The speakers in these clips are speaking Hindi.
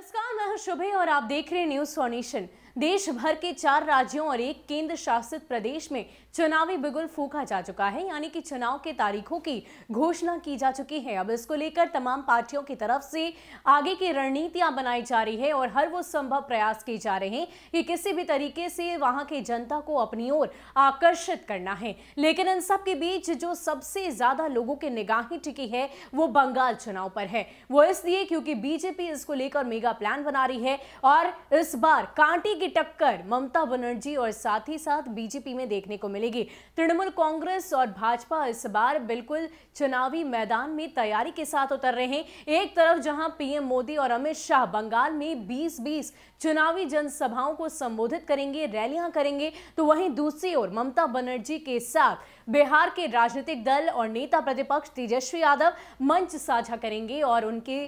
नमस्कार मैं हूं शुभे और आप देख रहे हैं न्यूज फॉर्नेशन देश भर के चार राज्यों और एक केंद्र शासित प्रदेश में चुनावी बिगुल फूका जा चुका है यानी कि चुनाव के तारीखों की घोषणा की जा चुकी है अब इसको लेकर तमाम पार्टियों की तरफ से आगे की रणनीतियां बनाई जा रही है और हर वो संभव प्रयास किए जा रहे हैं कि किसी भी तरीके से वहां की जनता को अपनी ओर आकर्षित करना है लेकिन इन सब के बीच जो सबसे ज्यादा लोगों की निगाहें टिकी है वो बंगाल चुनाव पर है वो इसलिए क्योंकि बीजेपी इसको लेकर मेगा का प्लान बना रही है और इस बार कांटे की टक्कर ममता बनर्जी और साथ ही साथ बीजेपी में देखने को मिलेगी तृणमूल कांग्रेस और भाजपा इस बार बिल्कुल चुनावी मैदान में तैयारी के साथ उतर रहे हैं एक तरफ जहां पीएम मोदी और अमित शाह बंगाल में बीस बीस चुनावी जनसभाओं को संबोधित करेंगे रैलियां करेंगे तो वहीं दूसरी ओर ममता बनर्जी के साथ बिहार के राजनीतिक दल और नेता प्रतिपक्ष तेजस्वी यादव मंच साझा करेंगे और उनके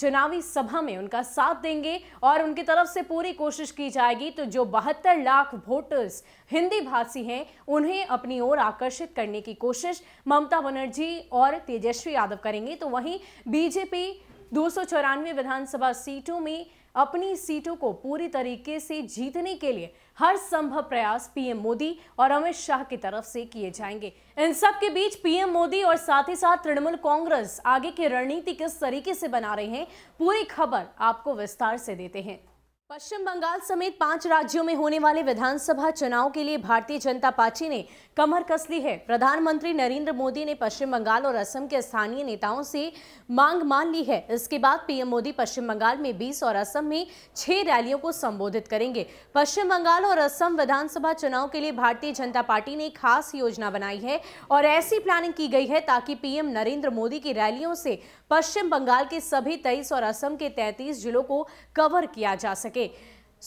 चुनावी सभा में उनका साथ देंगे और उनकी तरफ से पूरी कोशिश की जाएगी तो जो बहत्तर लाख वोटर्स हिंदी भाषी हैं उन्हें अपनी ओर आकर्षित करने की कोशिश ममता बनर्जी और तेजस्वी यादव करेंगे तो वहीं बीजेपी दो विधानसभा सीटों में अपनी सीटों को पूरी तरीके से जीतने के लिए हर संभव प्रयास पीएम मोदी और अमित शाह की तरफ से किए जाएंगे इन सब के बीच पीएम मोदी और साथ ही साथ तृणमूल कांग्रेस आगे की रणनीति किस तरीके से बना रहे हैं पूरी खबर आपको विस्तार से देते हैं पश्चिम बंगाल समेत पांच राज्यों में होने वाले विधानसभा चुनाव के लिए भारतीय जनता पार्टी ने कमर कस ली है प्रधानमंत्री नरेंद्र मोदी ने पश्चिम बंगाल और असम के स्थानीय नेताओं से मांग मान ली है इसके बाद पीएम मोदी पश्चिम बंगाल में 20 और असम में 6 रैलियों को संबोधित करेंगे पश्चिम बंगाल और असम विधानसभा चुनाव के लिए भारतीय जनता पार्टी ने खास योजना बनाई है और ऐसी प्लानिंग की गई है ताकि पीएम नरेंद्र मोदी की रैलियों से पश्चिम बंगाल के सभी तेईस और असम के तैतीस जिलों को कवर किया जा सके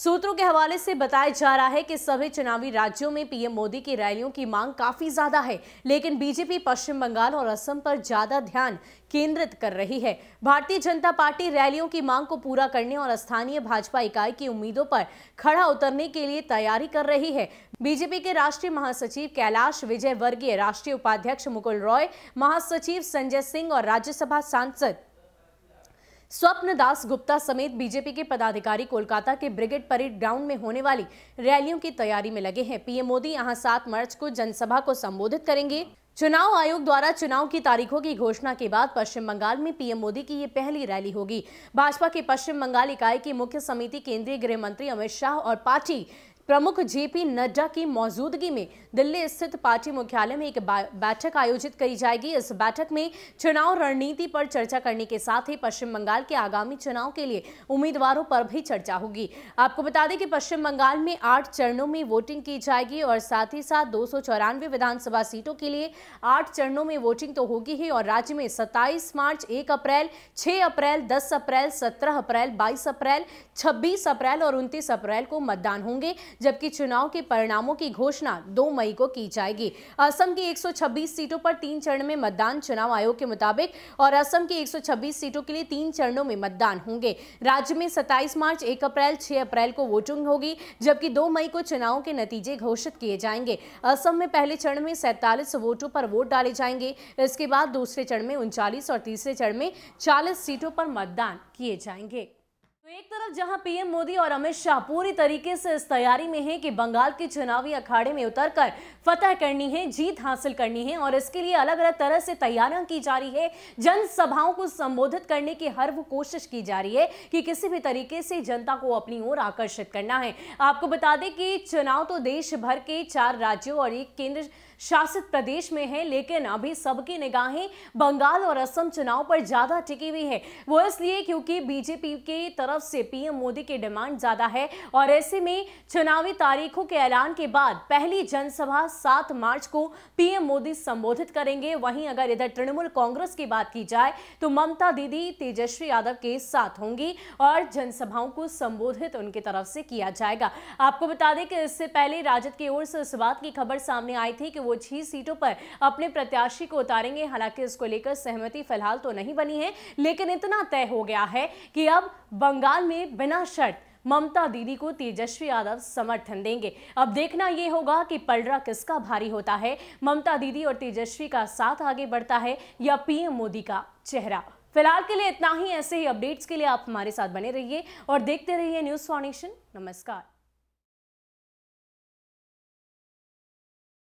सूत्रों के हवाले से बताया जा रहा है कि सभी चुनावी राज्यों में पीएम मोदी की रैलियों की मांग काफी ज्यादा है लेकिन बीजेपी पश्चिम बंगाल और असम पर ज्यादा ध्यान केंद्रित कर रही है भारतीय जनता पार्टी रैलियों की मांग को पूरा करने और स्थानीय भाजपा इकाई की उम्मीदों पर खड़ा उतरने के लिए तैयारी कर रही है बीजेपी के राष्ट्रीय महासचिव कैलाश विजय राष्ट्रीय उपाध्यक्ष मुकुल रॉय महासचिव संजय सिंह और राज्यसभा सांसद स्वप्न दास गुप्ता समेत बीजेपी के पदाधिकारी कोलकाता के ब्रिगेड परेड ग्राउंड में होने वाली रैलियों की तैयारी में लगे हैं पीएम मोदी यहां 7 मार्च को जनसभा को संबोधित करेंगे चुनाव आयोग द्वारा चुनाव की तारीखों की घोषणा के बाद पश्चिम बंगाल में पीएम मोदी की ये पहली रैली होगी भाजपा के पश्चिम बंगाल इकाई की मुख्य समिति केंद्रीय गृह मंत्री अमित शाह और पार्टी प्रमुख जेपी नड्डा की मौजूदगी में दिल्ली स्थित पार्टी मुख्यालय में एक बैठक आयोजित करी जाएगी इस बैठक में चुनाव रणनीति पर चर्चा करने के साथ ही पश्चिम बंगाल के आगामी चुनाव के लिए उम्मीदवारों पर भी चर्चा होगी आपको बता दें कि पश्चिम बंगाल में आठ चरणों में वोटिंग की जाएगी और साथ ही साथ दो विधानसभा सीटों के लिए आठ चरणों में वोटिंग तो होगी ही और राज्य में सत्ताईस मार्च एक अप्रैल छह अप्रैल दस अप्रैल सत्रह अप्रैल बाईस अप्रैल छब्बीस अप्रैल और उनतीस अप्रैल को मतदान होंगे जबकि चुनाव के परिणामों की घोषणा 2 मई को की जाएगी असम की 126 सीटों पर तीन चरण में मतदान चुनाव आयोग के मुताबिक और असम की 126 सीटों के लिए तीन चरणों में मतदान होंगे राज्य में 27 मार्च 1 अप्रैल 6 अप्रैल को वोटिंग होगी जबकि 2 मई को चुनाव के नतीजे घोषित किए जाएंगे असम में पहले चरण में सैतालीस वोटों पर वोट डाले जाएंगे इसके बाद दूसरे चरण में उनचालीस और तीसरे चरण में चालीस सीटों पर मतदान किए जाएंगे एक तरफ जहां पीएम मोदी और अमित शाह पूरी तरीके से इस तैयारी में हैं कि बंगाल के चुनावी अखाड़े में उतरकर फतह करनी है जीत हासिल करनी है और इसके लिए अलग अलग तरह से तैयारियां की जा रही है जनसभाओं को संबोधित करने की हर वो कोशिश की जा रही है कि किसी भी तरीके से जनता को अपनी ओर आकर्षित करना है आपको बता दें कि चुनाव तो देश भर के चार राज्यों और एक केंद्र शासित प्रदेश में है लेकिन अभी सबकी निगाहें बंगाल और असम चुनाव पर ज्यादा टिकी हुई है वो इसलिए क्योंकि बीजेपी के तरफ से पीएम मोदी की डिमांड ज्यादा है और ऐसे में चुनावी तारीखों के ऐलान के बाद पहली जनसभा सात मार्च को पीएम मोदी संबोधित करेंगे वहीं अगर इधर तृणमूल कांग्रेस की बात की जाए तो ममता दीदी तेजस्वी यादव के साथ होंगी और जनसभाओं को संबोधित उनकी तरफ से किया जाएगा आपको बता दें कि इससे पहले राजद की ओर से इस बात की खबर सामने आई थी कि वो वो छह सीटों पर अपने प्रत्याशी को उतारेंगे हालांकि इसको लेकर सहमति फिलहाल तो नहीं बनी है लेकिन इतना तय हो गया है कि अब बंगाल में बिना शर्त ममता दीदी को तेजस्वी यादव समर्थन देंगे अब देखना यह होगा कि पलड़ा किसका भारी होता है ममता दीदी और तेजस्वी का साथ आगे बढ़ता है या पीएम मोदी का चेहरा फिलहाल के लिए इतना ही ऐसे ही अपडेट्स के लिए आप हमारे साथ बने रहिए और देखते रहिए न्यूज़ फाउंडेशन नमस्कार